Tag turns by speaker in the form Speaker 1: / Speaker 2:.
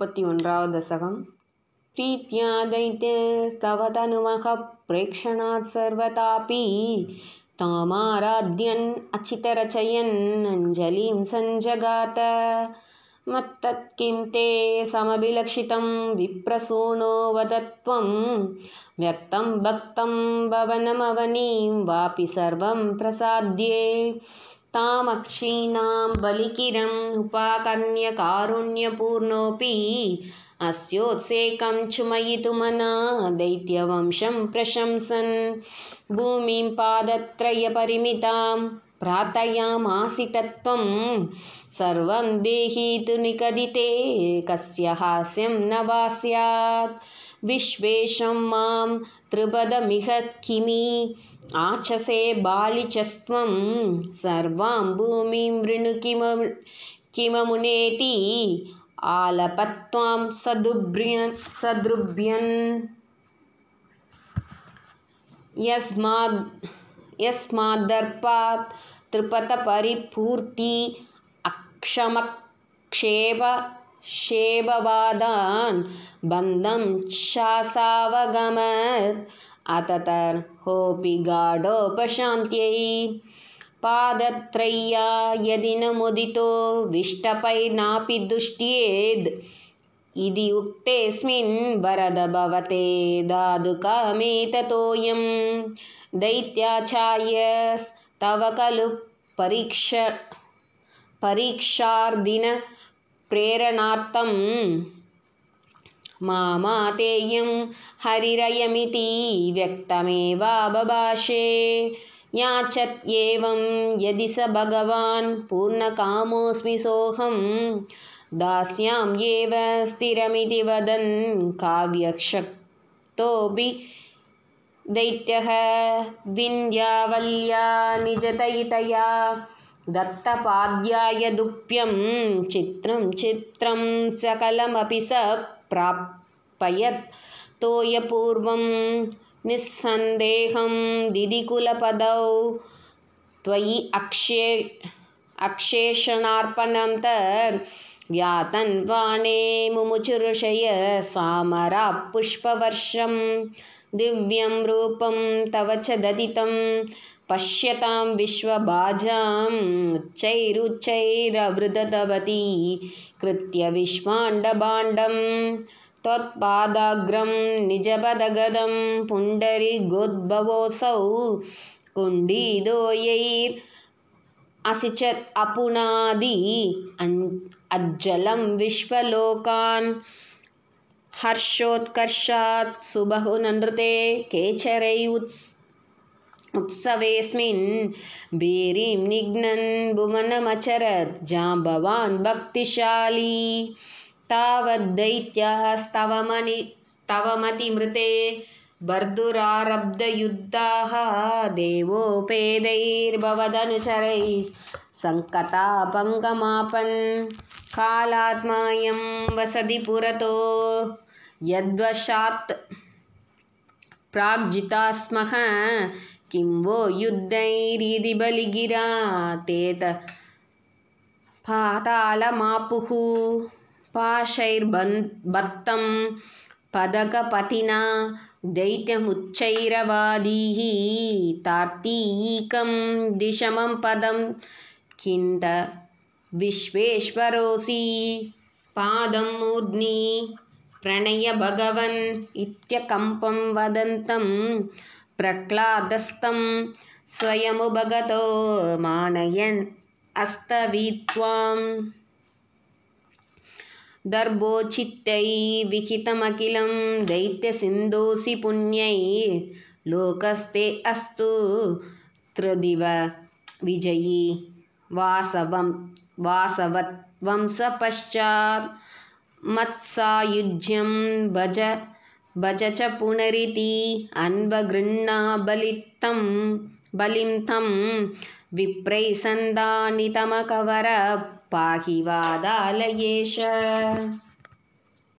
Speaker 1: पत्योन्वदशकं प्रीत्यादैत्यस्तवतनुमः प्रेक्षणात् सर्वथापि तामाराध्यन् अचितरचयन् अञ्जलिं सञ्जगात मत्तत् किं ते समभिलक्षितं विप्रसूनो वद त्वं व्यक्तं भक्तं भवनमवनीं वापि सर्वं प्रसाद्ये तामक्षीणां बलिकिरम् उपाकर्ण्यकारुण्यपूर्णोऽपि अस्योत्सेकं चुमयितुमना दैत्यवंशं प्रशंसन् भूमिं पादत्रयपरिमिताम् प्रार्थयामासि तत्त्वं सर्वं देहि तु निगदिते कस्य हास्यं न वा स्यात् विश्वेशं मां त्रिपदमिह किमि आचसे बालिचस्त्वं सर्वां भूमिं वृणु किम किममुनेति आलपत्वां सदुभ्रियन् सदृभ्यन् यस्माद् यस्माद्दर्पात् अक्षमक्षेप शेववादान् बन्धं शासावगमत् अततर् होपि गाढोपशान्त्यै यदि न मुदितो विष्टपै नापि दुष्ट्येद् इति उक्तेऽस्मिन् वरद भवते धादुकामेततोऽयं दैत्याचार्यस्तव खलु परीक्ष परीक्षार्दिनप्रेरणार्थं मामातेयं हरिरयमिति व्यक्तमेवाबभाषे याचत्येवं यदि स भगवान् पूर्णकामोऽस्मि सोऽहं दास्यां एव स्थिरमिति वदन् काव्यशक्तोऽभि दैत्यः विन्द्यावल्या निजतयितया दत्तपाध्यायदुप्यं चित्रं चित्रं सकलमपि स प्रापयत् तोयपूर्वं निस्सन्देहं दिदिकुलपदौ त्वयि अक्षे अक्षेषणार्पणं त यातं मुमुचुरुषय सामरा पुष्पवर्षं दिव्यं रूपं तव च दधितं पश्यतां विश्वभाजाम् उच्चैरुच्चैरवृदधवती कृत्य विश्वाण्डभाण्डं त्वत्पादाग्रं निजपदगदं पुण्डरिगोद्भवोऽसौ कुण्डीदोयैर् च अपुनादि अज्जलं विश्वलोकान् हर्षोत्कर्षात् सुबहुननृते केचरै उत्स् उत्सवेस्मिन् बेरीं निघ्नन् भुवनमचरत् जा भक्तिशाली तावद् दैत्यः स्तवमनि तवमतिमृते भर्दुरारब्धयुद्धाः देवो कालात्मायं वसति पुरतो यद्वशात् प्राग्जिता स्मः किं वो युद्धैरिति बलिगिरा तेत पातालमापुः पाशैर्बन् बत्तं पदकपतिना दैत्यमुच्चैरवादीः तार्तीकं दिशमं पदं किन्द त विश्वेश्वरोऽसि मूर्णी प्रणय भगवन् इत्यकम्पं वदन्तं प्रह्लादस्तं स्वयमुभगतो मानयन् अस्तवीत्वाम् दर्भोचित्यै विहितमखिलं दैत्यसिन्धोऽसि पुण्यै लोकस्ते अस्तु त्रदिव विजयी वासवं वासवत् मत्सायुज्यं भज भज च पुनरिति अन्वगृह्णा बलित्तं बलिं तं विप्रैसन्दानितमकवर पाहि वादालयेश